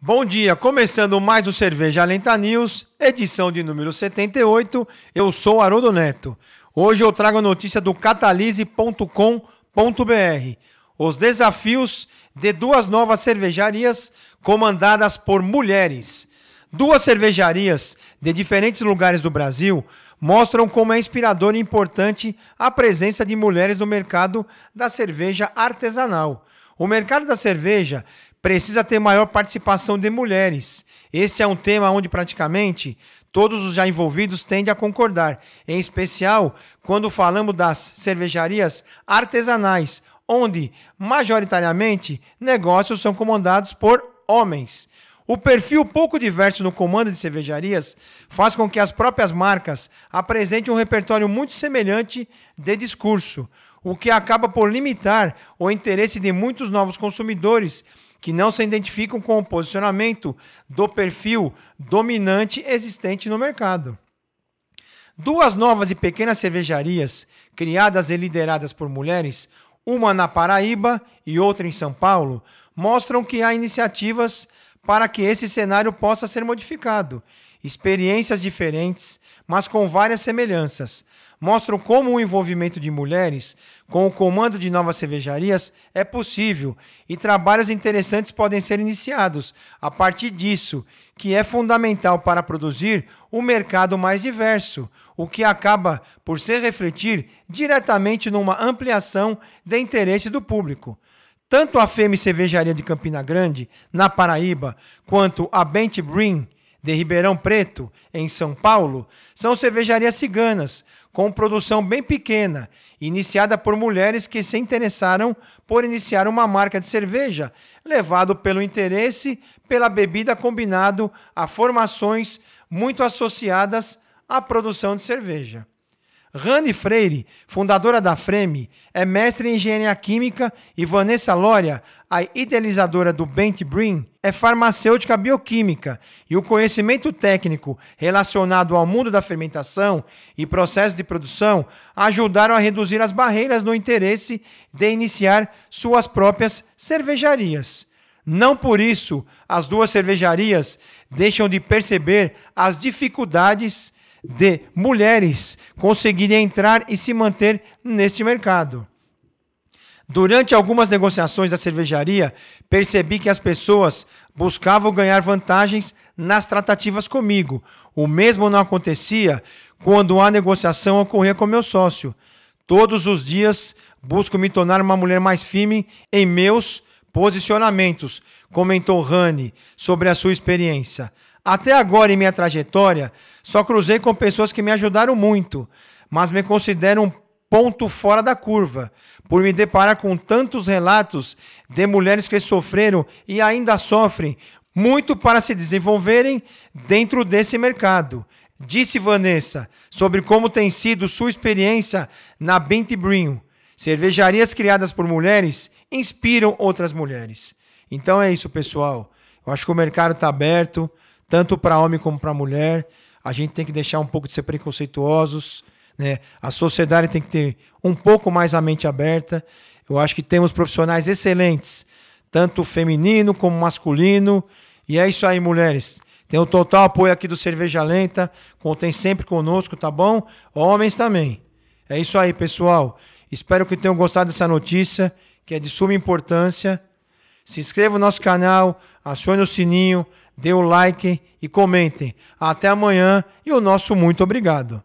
Bom dia, começando mais o Cerveja Lenta News, edição de número 78. Eu sou Haroldo Neto. Hoje eu trago a notícia do catalise.com.br. Os desafios de duas novas cervejarias comandadas por mulheres. Duas cervejarias de diferentes lugares do Brasil mostram como é inspiradora e importante a presença de mulheres no mercado da cerveja artesanal. O mercado da cerveja precisa ter maior participação de mulheres. Esse é um tema onde praticamente todos os já envolvidos tendem a concordar, em especial quando falamos das cervejarias artesanais, onde, majoritariamente, negócios são comandados por homens. O perfil pouco diverso no comando de cervejarias faz com que as próprias marcas apresentem um repertório muito semelhante de discurso, o que acaba por limitar o interesse de muitos novos consumidores que não se identificam com o posicionamento do perfil dominante existente no mercado. Duas novas e pequenas cervejarias, criadas e lideradas por mulheres, uma na Paraíba e outra em São Paulo, mostram que há iniciativas para que esse cenário possa ser modificado. Experiências diferentes, mas com várias semelhanças, mostram como o envolvimento de mulheres com o comando de novas cervejarias é possível e trabalhos interessantes podem ser iniciados a partir disso, que é fundamental para produzir um mercado mais diverso, o que acaba por se refletir diretamente numa ampliação de interesse do público. Tanto a Feme Cervejaria de Campina Grande, na Paraíba, quanto a Bent Brim, de Ribeirão Preto, em São Paulo, são cervejarias ciganas, com produção bem pequena, iniciada por mulheres que se interessaram por iniciar uma marca de cerveja, levado pelo interesse pela bebida combinado a formações muito associadas à produção de cerveja. Rani Freire, fundadora da Freme, é mestre em engenharia química e Vanessa Loria, a idealizadora do Bent Brin, é farmacêutica bioquímica e o conhecimento técnico relacionado ao mundo da fermentação e processo de produção ajudaram a reduzir as barreiras no interesse de iniciar suas próprias cervejarias. Não por isso as duas cervejarias deixam de perceber as dificuldades de mulheres conseguirem entrar e se manter neste mercado. Durante algumas negociações da cervejaria, percebi que as pessoas buscavam ganhar vantagens nas tratativas comigo. O mesmo não acontecia quando a negociação ocorria com meu sócio. Todos os dias busco me tornar uma mulher mais firme em meus posicionamentos, comentou Rani sobre a sua experiência. Até agora, em minha trajetória, só cruzei com pessoas que me ajudaram muito, mas me considero um ponto fora da curva, por me deparar com tantos relatos de mulheres que sofreram e ainda sofrem muito para se desenvolverem dentro desse mercado. Disse Vanessa sobre como tem sido sua experiência na Bente Brinho. Cervejarias criadas por mulheres inspiram outras mulheres. Então é isso, pessoal. Eu acho que o mercado está aberto tanto para homem como para mulher. A gente tem que deixar um pouco de ser preconceituosos, né? A sociedade tem que ter um pouco mais a mente aberta. Eu acho que temos profissionais excelentes, tanto feminino como masculino. E é isso aí, mulheres. Tem o total apoio aqui do Cerveja Lenta. Contem sempre conosco, tá bom? Homens também. É isso aí, pessoal. Espero que tenham gostado dessa notícia, que é de suma importância. Se inscreva no nosso canal, acione o sininho, dê o like e comentem. Até amanhã e o nosso muito obrigado.